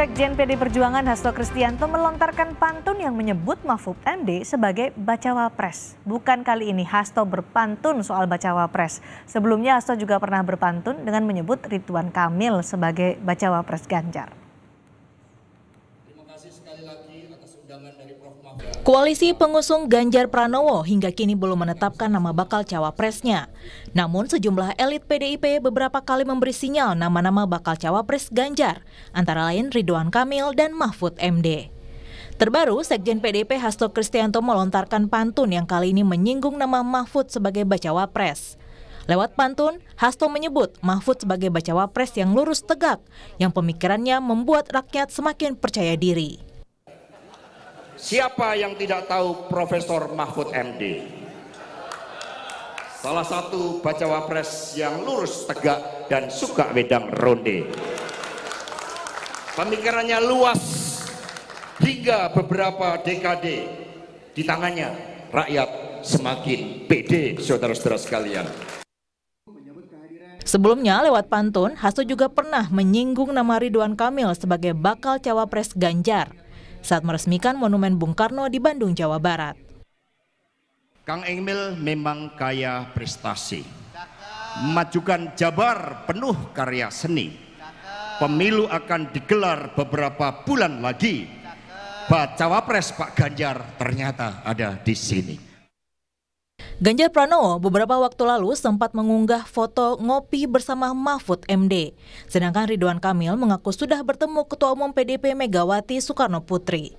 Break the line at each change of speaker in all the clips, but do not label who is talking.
Sekjen PD Perjuangan Hasto Kristianto melontarkan pantun yang menyebut Mahfud MD sebagai bacawa pres. Bukan kali ini Hasto berpantun soal bacawa pres. Sebelumnya Hasto juga pernah berpantun dengan menyebut Ridwan Kamil sebagai bacawa pres Ganjar.
Koalisi pengusung Ganjar Pranowo hingga kini belum menetapkan nama bakal cawapresnya. Namun sejumlah elit PDIP beberapa kali memberi sinyal nama-nama bakal cawapres Ganjar, antara lain Ridwan Kamil dan Mahfud MD. Terbaru, Sekjen PDIP Hasto Kristianto melontarkan pantun yang kali ini menyinggung nama Mahfud sebagai bacawa pres. Lewat pantun, Hasto menyebut Mahfud sebagai bacawa pres yang lurus tegak, yang pemikirannya membuat rakyat semakin percaya diri.
Siapa yang tidak tahu
Profesor Mahfud MD? Salah satu bacawa pres yang lurus, tegak, dan suka wedang ronde. Pemikirannya luas hingga beberapa dekade. Di tangannya rakyat semakin pede, saudara-saudara sekalian.
Sebelumnya, lewat pantun, Hasto juga pernah menyinggung nama Ridwan Kamil sebagai bakal cawapres Ganjar saat meresmikan Monumen Bung Karno di Bandung, Jawa Barat.
Kang Emil memang kaya prestasi,
majukan Jabar penuh karya seni. Pemilu akan digelar
beberapa bulan lagi. Pak Cawapres Pak Ganjar ternyata ada di sini.
Ganjar Pranowo beberapa waktu lalu sempat mengunggah foto ngopi bersama Mahfud MD. Sedangkan Ridwan Kamil mengaku sudah bertemu Ketua Umum PDP Megawati Soekarno Putri.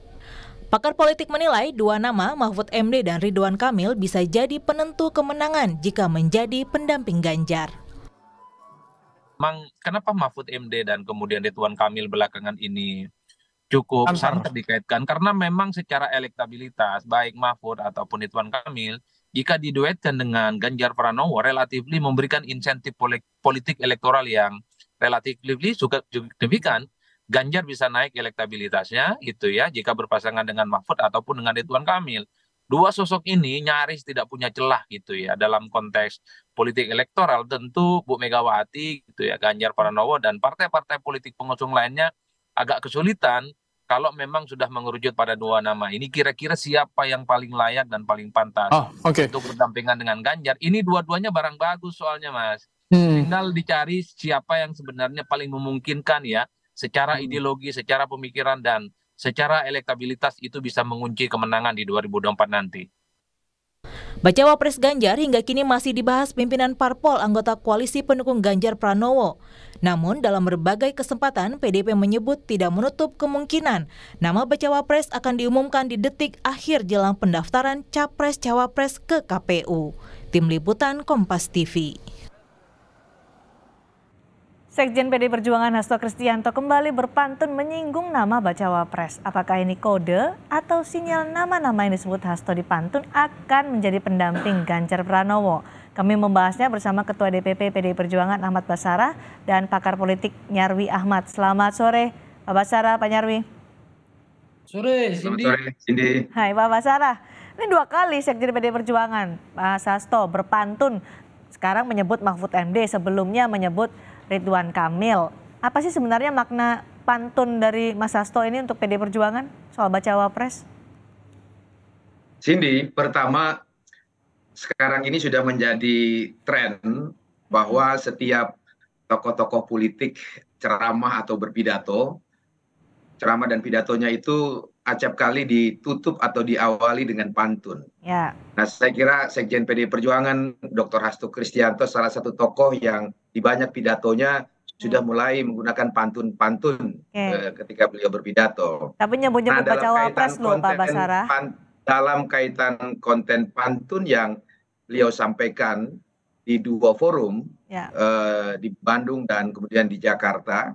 Pakar politik menilai dua nama Mahfud MD dan Ridwan Kamil bisa jadi penentu kemenangan jika menjadi pendamping Ganjar.
Mang, kenapa Mahfud MD dan kemudian Ridwan Kamil belakangan ini cukup santer dikaitkan? Karena memang secara elektabilitas baik Mahfud ataupun Ridwan Kamil jika diduetkan dengan Ganjar Pranowo relatif memberikan insentif politik elektoral yang relatif relatifly signifikan Ganjar bisa naik elektabilitasnya gitu ya jika berpasangan dengan Mahfud ataupun dengan Ridwan Kamil. Dua sosok ini nyaris tidak punya celah gitu ya dalam konteks politik elektoral tentu Bu Megawati gitu ya Ganjar Pranowo dan partai-partai politik pengusung lainnya agak kesulitan kalau memang sudah mengerucut pada dua nama ini kira-kira siapa yang paling layak dan paling pantas oh, ah, okay. untuk berdampingan dengan Ganjar ini dua-duanya barang bagus soalnya mas hmm. tinggal dicari siapa yang sebenarnya paling memungkinkan ya secara hmm. ideologi secara pemikiran dan secara elektabilitas itu bisa mengunci kemenangan di 2024 nanti
Baca Wapres Ganjar hingga kini masih dibahas pimpinan parpol anggota koalisi pendukung Ganjar Pranowo. Namun dalam berbagai kesempatan PDP menyebut tidak menutup kemungkinan nama Baca Wapres akan diumumkan di detik akhir jelang pendaftaran Capres-Cawapres ke KPU. Tim Liputan Kompas TV.
Sekjen PD Perjuangan Hasto Kristianto kembali berpantun menyinggung nama bacawa pres. Apakah ini kode atau sinyal nama-nama yang disebut Hasto di pantun akan menjadi pendamping Ganjar Pranowo? Kami membahasnya bersama Ketua DPP PD Perjuangan Ahmad Basara dan pakar politik Nyarwi Ahmad. Selamat sore, Pak Basara, Pak Nyarwi.
Sore, Cindy. sore, Cindy.
Hai, Pak Basara. Ini dua kali Sekjen PD Perjuangan, Pak Hasto berpantun. Sekarang menyebut Mahfud MD, sebelumnya menyebut Ridwan Kamil. Apa sih sebenarnya makna pantun dari Mas Hasto ini untuk PD Perjuangan soal baca wapres?
Cindy, pertama sekarang ini sudah menjadi tren bahwa setiap tokoh-tokoh politik ceramah atau berpidato, ceramah dan pidatonya itu acap kali ditutup atau diawali dengan pantun. Ya. Nah, saya kira Sekjen PD Perjuangan Dr. Hasto Kristianto salah satu tokoh yang di banyak pidatonya sudah hmm. mulai menggunakan pantun-pantun okay. Eh, ketika beliau berpidato.
Tapi nyambung nyambung nah, cawapres loh Pak Basara.
Pan, dalam kaitan konten pantun yang beliau sampaikan di dua forum ya. uh, di Bandung dan kemudian di Jakarta,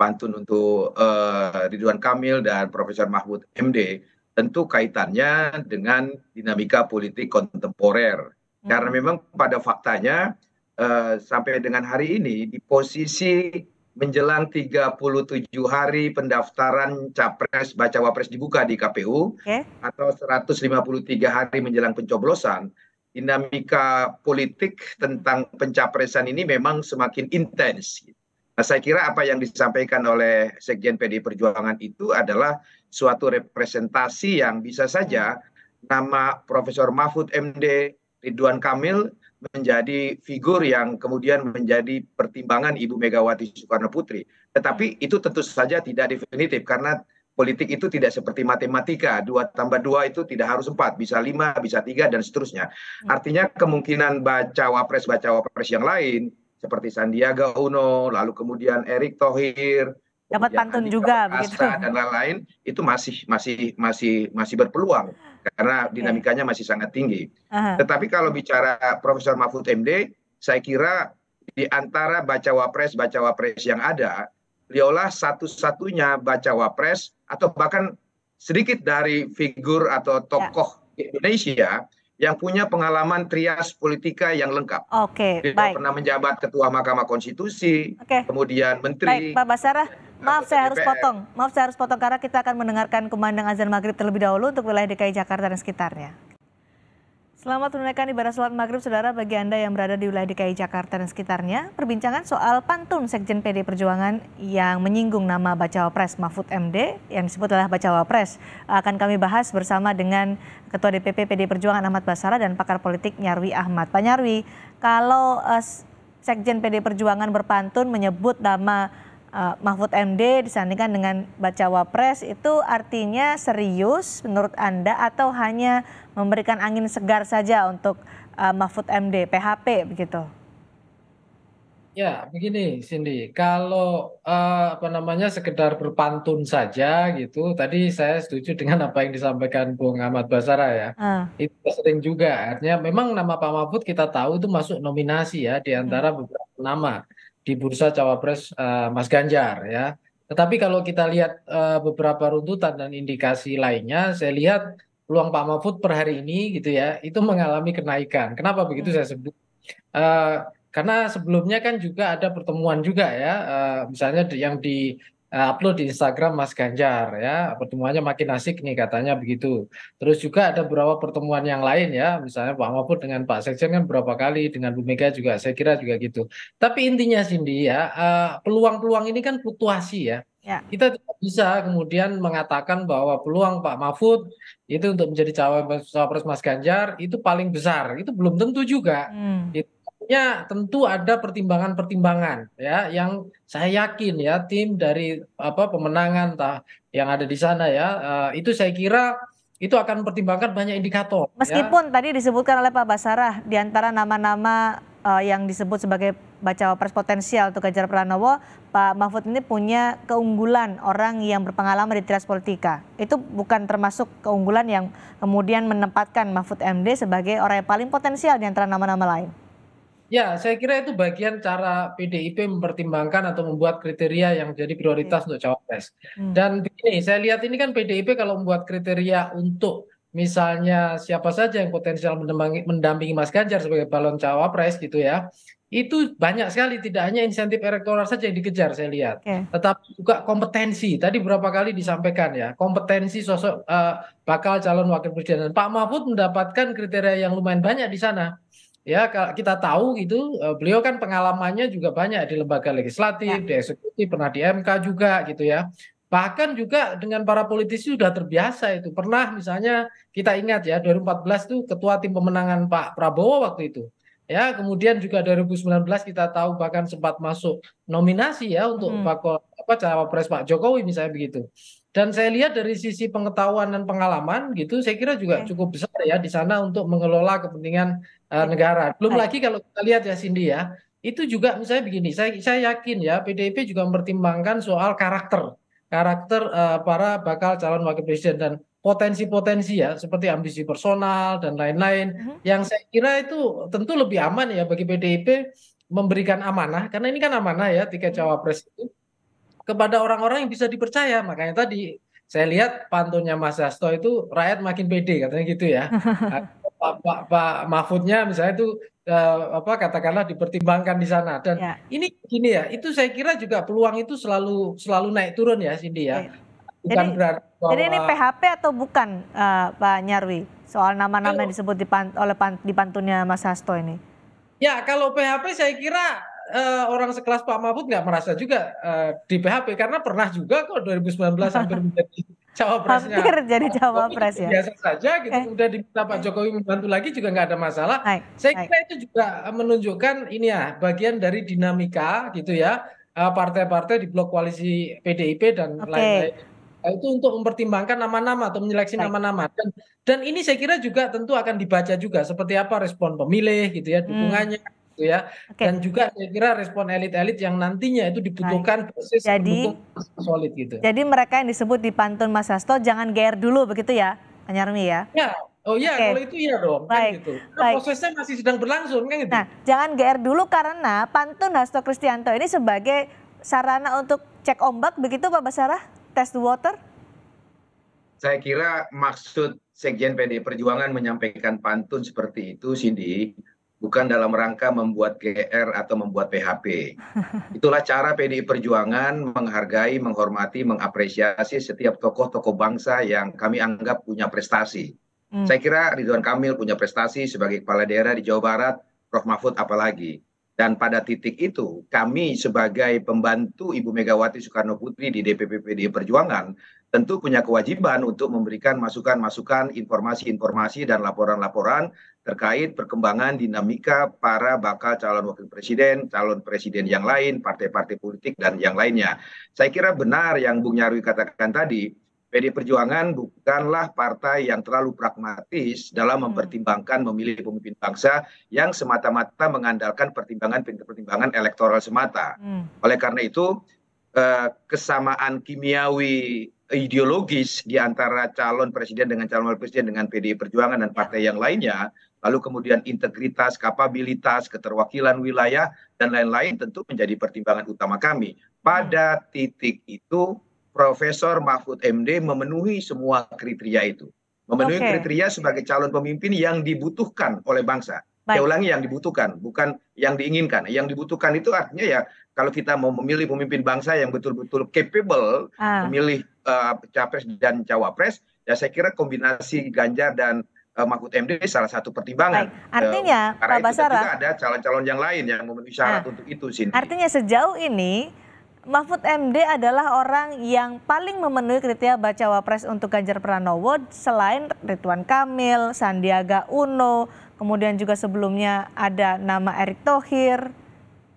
pantun untuk uh, Ridwan Kamil dan Profesor Mahfud MD tentu kaitannya dengan dinamika politik kontemporer. Karena hmm. memang pada faktanya Eh, sampai dengan hari ini di posisi menjelang 37 hari pendaftaran capres baca wapres dibuka di KPU okay. atau 153 hari menjelang pencoblosan dinamika politik tentang pencapresan ini memang semakin intens. Nah, saya kira apa yang disampaikan oleh Sekjen PD Perjuangan itu adalah suatu representasi yang bisa saja nama Profesor Mahfud MD Ridwan Kamil menjadi figur yang kemudian menjadi pertimbangan Ibu Megawati Soekarno Putri. Tetapi hmm. itu tentu saja tidak definitif karena politik itu tidak seperti matematika. Dua tambah dua itu tidak harus empat, bisa lima, bisa tiga, dan seterusnya. Hmm. Artinya kemungkinan baca wapres baca wapres yang lain seperti Sandiaga Uno, lalu kemudian Erick Thohir, dapat pantun juga begitu dan lain-lain itu masih masih masih masih berpeluang karena dinamikanya masih sangat tinggi. Tetapi kalau bicara Profesor Mahfud MD, saya kira di antara baca wapres baca wapres yang ada, beliaulah satu-satunya baca wapres atau bahkan sedikit dari figur atau ya. tokoh ya. Indonesia yang punya pengalaman trias politika yang lengkap. Oke, okay, baik. pernah menjabat ketua Mahkamah Konstitusi, okay. kemudian menteri. Baik, Pak
Basara. Maaf saya harus potong, maaf saya harus potong karena kita akan mendengarkan kumandang azan maghrib terlebih dahulu untuk wilayah DKI Jakarta dan sekitarnya. Selamat menunaikan ibadah sholat maghrib saudara bagi Anda yang berada di wilayah DKI Jakarta dan sekitarnya. Perbincangan soal pantun Sekjen PD Perjuangan yang menyinggung nama Bacawa Pres Mahfud MD yang disebut adalah Bacawa Pres. Akan kami bahas bersama dengan Ketua DPP PD Perjuangan Ahmad Basara dan pakar politik Nyarwi Ahmad. Pak Nyarwi, kalau eh, Sekjen PD Perjuangan berpantun menyebut nama uh, Mahfud MD disandingkan dengan bacawa pres itu artinya serius menurut Anda atau hanya memberikan angin segar saja untuk uh, Mahfud MD, PHP begitu?
Ya, begini Cindy, kalau uh, apa namanya sekedar berpantun saja gitu, tadi saya setuju dengan apa yang disampaikan Bung Ahmad Basara ya. Uh. Itu sering juga, artinya memang nama Pak Mahfud kita tahu itu masuk nominasi ya di antara hmm. beberapa nama di bursa cawapres uh, Mas Ganjar ya. Tetapi kalau kita lihat uh, beberapa runtutan dan indikasi lainnya, saya lihat peluang Pak Mahfud per hari ini gitu ya, itu mengalami kenaikan. Kenapa begitu hmm. saya sebut? Uh, karena sebelumnya kan juga ada pertemuan juga ya, uh, misalnya yang di Eh, upload di Instagram Mas Ganjar ya pertemuannya makin asik nih katanya begitu terus juga ada beberapa pertemuan yang lain ya misalnya Pak Mahfud dengan Pak Sekjen kan berapa kali dengan Bu Mega juga saya kira juga gitu tapi intinya Cindy ya eh, peluang-peluang ini kan fluktuasi ya Ya. Kita tidak bisa kemudian mengatakan bahwa peluang Pak Mahfud itu untuk menjadi cawapres Mas Ganjar itu paling besar. Itu belum tentu juga. Hmm. Itu selanjutnya tentu ada pertimbangan-pertimbangan ya yang saya yakin ya tim dari apa pemenangan tah yang ada di sana ya uh, itu saya kira itu akan mempertimbangkan banyak indikator. Ya. Meskipun
ya. tadi disebutkan oleh Pak Basarah di antara nama-nama uh, yang disebut sebagai baca pres potensial untuk Ganjar Pranowo, Pak Mahfud ini punya keunggulan orang yang berpengalaman di tiras politika. Itu bukan termasuk keunggulan yang kemudian menempatkan Mahfud MD sebagai orang yang paling potensial di antara nama-nama lain.
Ya, saya kira itu bagian cara PDIP mempertimbangkan atau membuat kriteria yang jadi prioritas hmm. untuk cawapres. Hmm. Dan begini, saya lihat ini kan PDIP kalau membuat kriteria untuk misalnya siapa saja yang potensial mendampingi, mendampingi Mas Ganjar sebagai balon cawapres gitu ya, itu banyak sekali tidak hanya insentif elektoral saja yang dikejar saya lihat, okay. tetapi juga kompetensi. Tadi berapa kali hmm. disampaikan ya, kompetensi sosok uh, bakal calon wakil presiden. Pak Mahfud mendapatkan kriteria yang lumayan banyak di sana ya kita tahu itu e, beliau kan pengalamannya juga banyak di lembaga legislatif, ya. di eksekutif, pernah di MK juga gitu ya. Bahkan juga dengan para politisi sudah terbiasa itu. Pernah misalnya kita ingat ya 2014 itu ketua tim pemenangan Pak Prabowo waktu itu. Ya, kemudian juga 2019 kita tahu bahkan sempat masuk nominasi ya untuk hmm. bakal apa cawapres Pak Jokowi misalnya begitu. Dan saya lihat dari sisi pengetahuan dan pengalaman gitu, saya kira juga iya. cukup besar ya di sana untuk mengelola kepentingan uh, negara. Belum lagi kalau kita lihat ya Cindy ya, itu juga misalnya begini, saya saya yakin ya PDIP juga mempertimbangkan soal karakter karakter uh, para bakal calon wakil presiden dan potensi-potensi ya seperti ambisi personal dan lain-lain uh mhm. -huh. yang saya kira itu tentu lebih aman ya bagi PDIP memberikan amanah karena ini kan amanah ya tiket mhm. cawapres itu kepada orang-orang yang bisa dipercaya. Makanya tadi saya lihat pantunnya Mas Hasto itu rakyat makin pede katanya gitu ya. Pak, Pak, Pak Mahfudnya misalnya itu eh, apa katakanlah dipertimbangkan di sana dan ya. ini gini ya itu saya kira juga peluang itu selalu selalu naik turun ya Cindy ya. ya. Bukan jadi, berarti bahwa, jadi ini PHP
atau bukan uh, Pak Nyarwi soal nama-nama yang disebut dipan, oleh pan, di pantunnya Mas Hasto ini?
Ya kalau PHP saya kira uh, orang sekelas Pak Mahfud nggak merasa juga uh, di PHP karena pernah juga kok 2019 hampir menjadi cawapresnya. Hampir jadi cawapres ya. Biasa saja gitu. Eh. Udah diminta Pak Jokowi membantu lagi juga nggak ada masalah. Hai. Saya kira Hai. itu juga menunjukkan ini ya bagian dari dinamika gitu ya eh, partai-partai di blok koalisi PDIP dan lain-lain. itu untuk mempertimbangkan nama-nama atau menyeleksi nama-nama dan dan ini saya kira juga tentu akan dibaca juga seperti apa respon pemilih gitu ya hmm. dukungannya. Hmm gitu ya. Okay. Dan juga saya kira respon elit-elit yang nantinya itu dibutuhkan proses basis jadi, solid gitu.
Jadi mereka yang disebut di pantun Mas Hasto jangan GR dulu begitu ya, Nyarmi ya?
Ya, Oh iya, okay. kalau itu iya dong. Kan Baik. Kan gitu. Karena Baik. Prosesnya masih sedang berlangsung kan gitu. Nah,
jangan GR dulu karena pantun Hasto Kristianto ini sebagai sarana untuk cek ombak begitu Pak Basarah? Test the water?
Saya kira maksud Sekjen PD Perjuangan menyampaikan pantun seperti itu, Cindy, bukan dalam rangka membuat GR atau membuat PHP. Itulah cara PDI Perjuangan menghargai, menghormati, mengapresiasi setiap tokoh-tokoh bangsa yang kami anggap punya prestasi. Hmm. Saya kira Ridwan Kamil punya prestasi sebagai kepala daerah di Jawa Barat, Prof Mahfud apalagi. Dan pada titik itu, kami sebagai pembantu Ibu Megawati Soekarno Putri di DPP PDI Perjuangan tentu punya kewajiban untuk memberikan masukan-masukan, informasi-informasi, dan laporan-laporan terkait perkembangan dinamika para bakal calon wakil presiden, calon presiden yang lain, partai-partai politik dan yang lainnya. Saya kira benar yang Bung Nyarwi katakan tadi, PD Perjuangan bukanlah partai yang terlalu pragmatis dalam hmm. mempertimbangkan memilih pemimpin bangsa yang semata-mata mengandalkan pertimbangan-pertimbangan elektoral semata. Hmm. Oleh karena itu, eh, kesamaan kimiawi ideologis di antara calon presiden dengan calon wakil presiden dengan PDI Perjuangan dan partai yang lainnya, lalu kemudian integritas, kapabilitas, keterwakilan wilayah dan lain-lain tentu menjadi pertimbangan utama kami. Pada titik itu Profesor Mahfud MD memenuhi semua kriteria itu. Memenuhi okay. kriteria sebagai calon pemimpin yang dibutuhkan oleh bangsa. Baik. Saya ulangi yang dibutuhkan, bukan yang diinginkan. Yang dibutuhkan itu artinya ya kalau kita mau memilih pemimpin bangsa yang betul-betul capable ah. memilih Eh, capres dan cawapres ya saya kira kombinasi Ganjar dan eh, Mahfud MD salah satu pertimbangan. Baik. Artinya uh, Pak Basara juga ada calon-calon yang lain yang memenuhi syarat nah, untuk itu sih.
Artinya sejauh ini Mahfud MD adalah orang yang paling memenuhi kriteria baca wapres untuk Ganjar Pranowo selain Ridwan Kamil, Sandiaga Uno, kemudian juga sebelumnya ada nama Erick Thohir.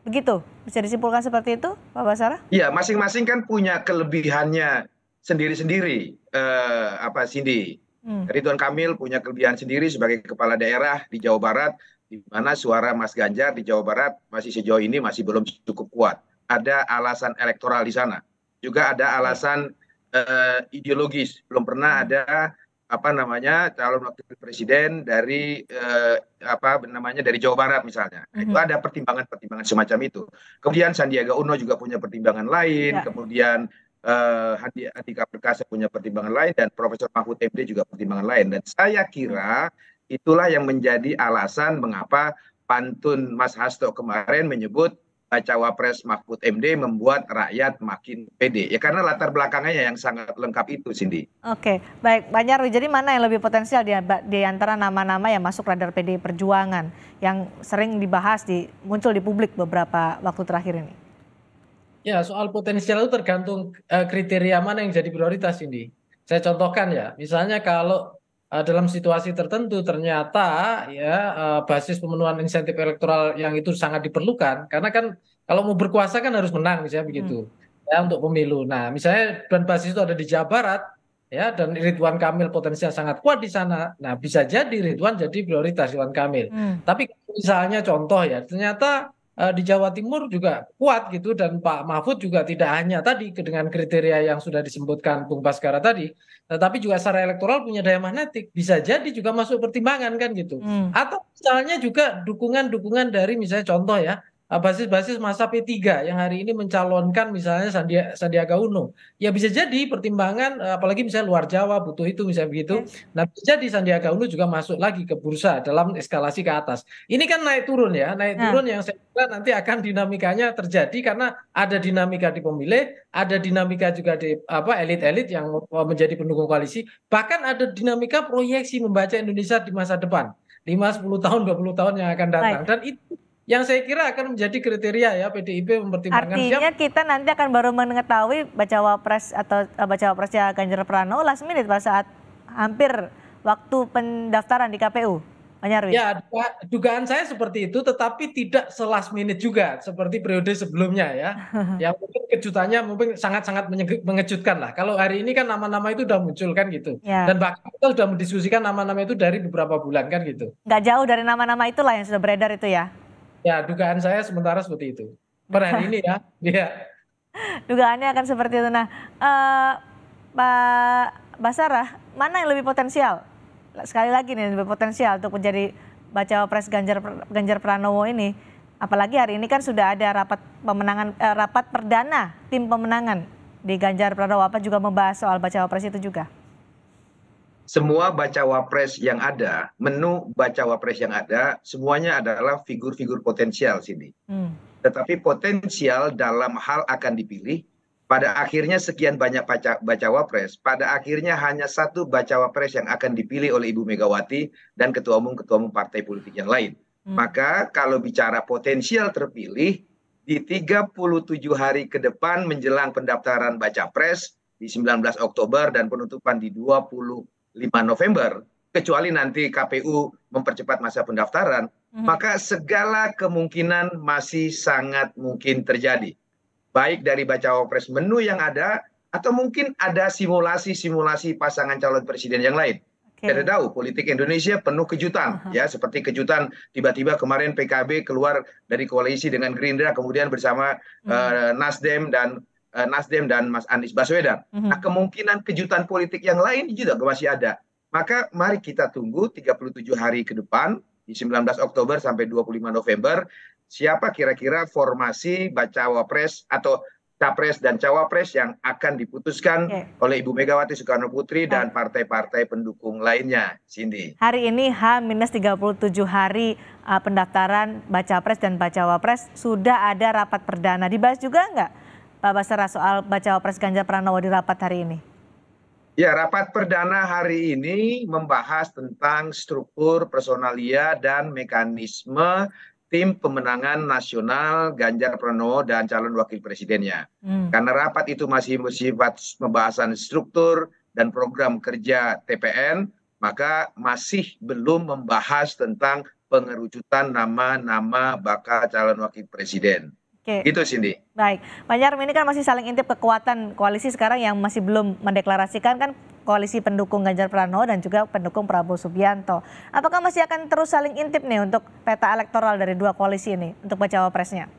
Begitu, bisa disimpulkan seperti itu Pak Basara? Iya, masing-masing
kan punya kelebihannya sendiri-sendiri eh, apa Cindy. Hmm. Ridwan Kamil punya kelebihan sendiri sebagai kepala daerah di Jawa Barat di mana suara Mas Ganjar di Jawa Barat masih sejauh ini masih belum cukup kuat. Ada alasan elektoral di sana. Juga ada alasan eh, ideologis. Belum pernah hmm. ada apa namanya calon wakil presiden dari eh, apa namanya dari Jawa Barat misalnya mm -hmm. itu ada pertimbangan-pertimbangan semacam itu kemudian Sandiaga Uno juga punya pertimbangan lain yeah. kemudian uh, eh, Hadi Andika Perkasa punya pertimbangan lain dan Profesor Mahfud MD juga pertimbangan lain dan saya kira itulah yang menjadi alasan mengapa pantun Mas Hasto kemarin menyebut cawapres Mahfud MD membuat rakyat makin pede ya karena latar belakangnya yang sangat lengkap itu Cindy.
Oke, baik banyak. Nyarwi. Jadi mana yang lebih potensial di, di antara nama-nama yang masuk radar PD Perjuangan yang sering dibahas di muncul di publik beberapa waktu terakhir ini?
Ya, soal potensial itu tergantung uh, kriteria mana yang jadi prioritas ini. Saya contohkan ya, misalnya kalau uh, dalam situasi tertentu ternyata ya uh, basis pemenuhan insentif elektoral yang itu sangat diperlukan karena kan kalau mau berkuasa kan harus menang misalnya hmm. begitu. Ya untuk pemilu. Nah, misalnya dan basis itu ada di Jawa Barat ya dan Ridwan Kamil potensial sangat kuat di sana. Nah, bisa jadi Ridwan jadi prioritas Ridwan Kamil. Hmm. Tapi misalnya contoh ya, ternyata Eh, di Jawa Timur juga kuat gitu dan Pak Mahfud juga tidak hanya tadi dengan kriteria yang sudah disebutkan Bung Baskara tadi, tetapi juga secara elektoral punya daya magnetik bisa jadi juga masuk pertimbangan kan gitu. Hmm. Atau misalnya juga dukungan-dukungan dari misalnya contoh ya basis-basis ah, masa P3 yang hari ini mencalonkan misalnya Sandiaga Uno. Ya bisa jadi pertimbangan eh, apalagi misalnya luar Jawa butuh itu misalnya begitu. Iya. Nah bisa jadi Sandiaga Uno juga masuk lagi ke bursa dalam eskalasi ke atas. Ini kan naik turun ya, naik nah. turun yang saya kira nanti akan dinamikanya terjadi karena ada dinamika di pemilih, ada dinamika juga di apa elit-elit yang menjadi pendukung koalisi, bahkan ada dinamika proyeksi membaca Indonesia di masa depan. 5, 10 tahun, 20 tahun yang akan datang. Baik. Dan itu yang saya kira akan menjadi kriteria ya PDIP mempertimbangkan Artinya
siap. kita nanti akan baru mengetahui baca wapres atau eh, baca wapresnya Ganjar Pranowo last minute pada saat hampir waktu pendaftaran di KPU.
Menyarui. Ya, dugaan saya seperti itu tetapi tidak selas minute juga seperti periode sebelumnya ya. yang mungkin kejutannya mungkin sangat-sangat mengejutkan lah. Kalau hari ini kan nama-nama itu sudah muncul kan gitu. Ya. Dan bahkan kita sudah mendiskusikan nama-nama itu dari beberapa bulan kan gitu. Gak jauh dari nama-nama itulah yang sudah beredar itu ya. Ya, dugaan saya sementara seperti itu. Per hari ini ya. Iya.
Dugaannya akan seperti itu. Nah, uh, eh, Pak Basarah, mana yang lebih potensial? Sekali lagi nih, lebih potensial untuk menjadi bacawa pres Ganjar Ganjar Pranowo ini. Apalagi hari ini kan sudah ada rapat pemenangan uh, rapat perdana tim pemenangan di Ganjar Pranowo apa juga membahas soal bacawa pres itu juga
semua baca wapres yang ada, menu baca wapres yang ada, semuanya adalah figur-figur potensial sini. Hmm. Tetapi potensial dalam hal akan dipilih, pada akhirnya sekian banyak baca, baca wapres pada akhirnya hanya satu baca wapres yang akan dipilih oleh Ibu Megawati dan ketua umum-ketua umum partai politik yang lain. Hmm. Maka kalau bicara potensial terpilih, di 37 hari ke depan menjelang pendaftaran baca pres, di 19 Oktober dan penutupan di 20 5 November, kecuali nanti KPU mempercepat masa pendaftaran, hmm. maka segala kemungkinan masih sangat mungkin terjadi. Baik dari baca wapres menu yang ada, atau mungkin ada simulasi-simulasi pasangan calon presiden yang lain. Okay. Tidak tahu politik Indonesia penuh kejutan uh -huh. ya seperti kejutan tiba-tiba kemarin PKB keluar dari koalisi dengan Gerindra kemudian bersama uh, uh Nasdem dan Eh, Nasdem dan Mas Anies Baswedan. Mm-hmm. Nah, kemungkinan kejutan politik yang lain juga masih ada. Maka mari kita tunggu 37 hari ke depan di 19 Oktober sampai 25 November siapa kira-kira formasi bacawapres atau capres dan cawapres yang akan diputuskan okay. oleh Ibu Megawati Soekarno Putri dan partai-partai pendukung lainnya, Cindy.
Hari ini H-37 hari uh, pendaftaran baca pres dan baca wapres sudah ada rapat perdana. Dibahas juga enggak? Pak Basara soal baca Pres Ganjar Pranowo di rapat hari ini?
Ya, rapat perdana hari ini membahas tentang struktur personalia dan mekanisme tim pemenangan nasional Ganjar Pranowo dan calon wakil presidennya. Hmm. Karena rapat itu masih bersifat pembahasan struktur dan program kerja TPN, maka masih belum membahas tentang pengerucutan nama-nama bakal calon wakil presiden.
Oke. Okay. Itu Cindy. Baik. Pak ini kan masih saling intip kekuatan koalisi sekarang yang masih belum mendeklarasikan kan koalisi pendukung Ganjar Pranowo dan juga pendukung Prabowo Subianto. Apakah masih akan terus saling intip nih untuk peta elektoral dari dua koalisi ini untuk baca wapresnya?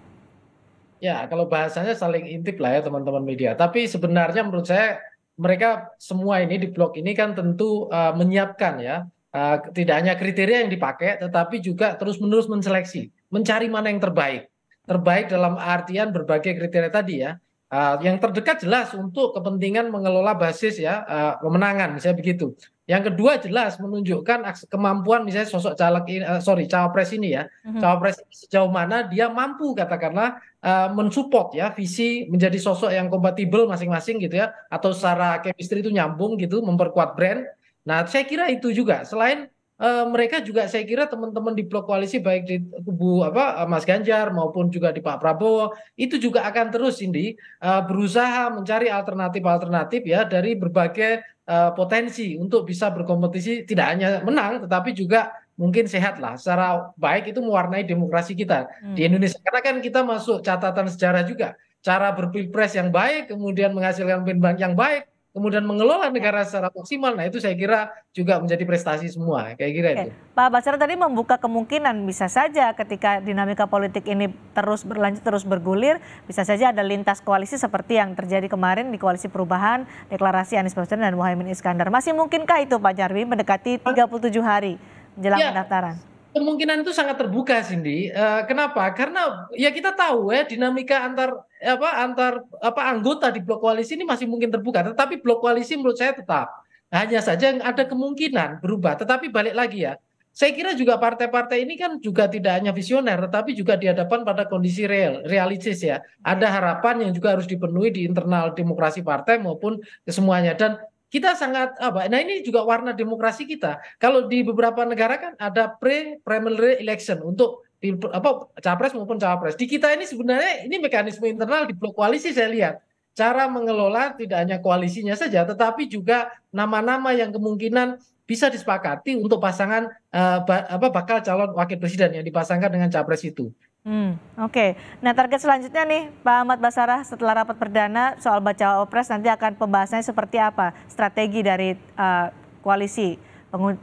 Ya, kalau bahasanya saling intip lah ya teman-teman media. Tapi sebenarnya menurut saya mereka semua ini di blok ini kan tentu uh, menyiapkan ya uh, tidak hanya kriteria yang dipakai tetapi juga terus-menerus menseleksi, mencari mana yang terbaik terbaik dalam artian berbagai kriteria tadi ya. Uh, yang terdekat jelas untuk kepentingan mengelola basis ya uh, pemenangan misalnya begitu. Yang kedua jelas menunjukkan kemampuan misalnya sosok caleg ini, uh, sorry cawapres ini ya, mm-hmm. cawapres sejauh mana dia mampu katakanlah uh, mensupport ya visi menjadi sosok yang kompatibel masing-masing gitu ya, atau secara chemistry itu nyambung gitu, memperkuat brand. Nah saya kira itu juga selain Uh, mereka juga saya kira teman-teman di blok koalisi baik di kubu apa eh, Mas Ganjar maupun juga di Pak Prabowo itu juga akan terus ini uh, eh, berusaha mencari alternatif-alternatif ya dari berbagai uh, potensi untuk bisa berkompetisi tidak hanya menang tetapi juga mungkin sehat lah secara baik itu mewarnai demokrasi kita hmm. di Indonesia karena kan kita masuk catatan sejarah juga cara berpilpres yang baik kemudian menghasilkan pilihan yang baik kemudian mengelola ya. negara secara maksimal. Nah, itu saya kira juga menjadi prestasi semua. Kayak kira Oke. itu. Pak
Basara tadi membuka kemungkinan bisa saja ketika dinamika politik ini terus berlanjut terus bergulir, bisa saja ada lintas koalisi seperti yang terjadi kemarin di koalisi perubahan, deklarasi Anies Baswedan dan Muhaimin Iskandar. Masih mungkinkah itu Pak Jarwi mendekati 37 hari menjelang ya.
pendaftaran? kemungkinan itu sangat terbuka Cindy. Uh, kenapa? Karena ya kita tahu ya dinamika antar apa antar apa anggota di blok koalisi ini masih mungkin terbuka, tetapi blok koalisi menurut saya tetap hanya saja ada kemungkinan berubah. Tetapi balik lagi ya, saya kira juga partai-partai ini kan juga tidak hanya visioner, tetapi juga dihadapan pada kondisi real, realistis ya. Ada harapan yang juga harus dipenuhi di internal demokrasi partai maupun semuanya. Dan kita sangat apa nah ini juga warna demokrasi kita kalau di beberapa negara kan ada pre primary election untuk apa capres maupun cawapres di kita ini sebenarnya ini mekanisme internal di blok koalisi saya lihat cara mengelola tidak hanya koalisinya saja tetapi juga nama-nama yang kemungkinan bisa disepakati untuk pasangan uh, ba apa bakal calon wakil presiden yang dipasangkan dengan capres itu Hmm, Oke, okay. nah target
selanjutnya nih Pak Ahmad Basarah setelah rapat perdana soal baca opres nanti akan pembahasannya seperti apa strategi dari uh, koalisi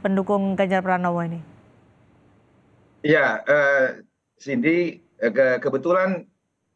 pendukung Ganjar Pranowo ini?
Ya, uh, Cindy eh, ke kebetulan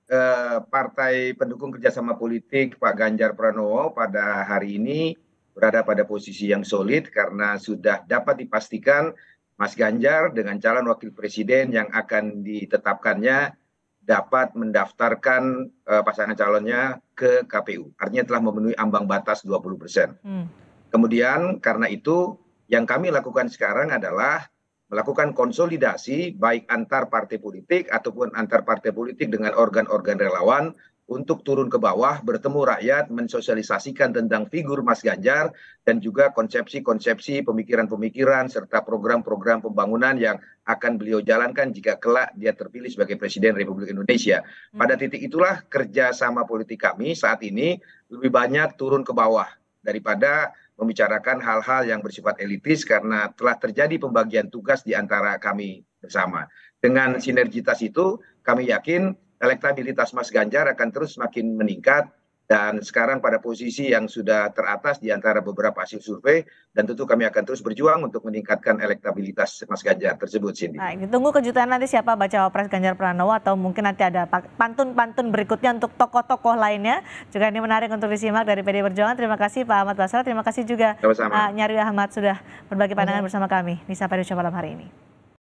uh, partai pendukung kerjasama politik Pak Ganjar Pranowo pada hari ini berada pada posisi yang solid karena sudah dapat dipastikan Mas Ganjar dengan calon wakil presiden yang akan ditetapkannya dapat mendaftarkan uh, pasangan calonnya ke KPU. Artinya telah memenuhi ambang batas 20 persen. Hmm. Kemudian karena itu yang kami lakukan sekarang adalah melakukan konsolidasi baik antar partai politik ataupun antar partai politik dengan organ-organ relawan untuk turun ke bawah, bertemu rakyat, mensosialisasikan tentang figur Mas Ganjar, dan juga konsepsi-konsepsi, pemikiran-pemikiran, serta program-program pembangunan yang akan beliau jalankan jika kelak dia terpilih sebagai Presiden Republik Indonesia. Hmm. Pada titik itulah kerjasama politik kami saat ini lebih banyak turun ke bawah daripada membicarakan hal-hal yang bersifat elitis karena telah terjadi pembagian tugas di antara kami bersama. Dengan sinergitas itu, kami yakin elektabilitas Mas Ganjar akan terus semakin meningkat dan sekarang pada posisi yang sudah teratas di antara beberapa hasil survei dan tentu kami akan terus berjuang untuk meningkatkan elektabilitas Mas Ganjar tersebut sini.
Nah, Tunggu kejutan nanti siapa baca Wapres Ganjar Pranowo atau mungkin nanti ada pantun-pantun berikutnya untuk tokoh-tokoh lainnya. Juga ini menarik untuk disimak dari PD Perjuangan. Terima kasih Pak Ahmad Basra, terima kasih juga Sama -sama. Eh, pak Nyari Ahmad sudah berbagi pandangan bersama kami di Sapa Indonesia malam hari ini.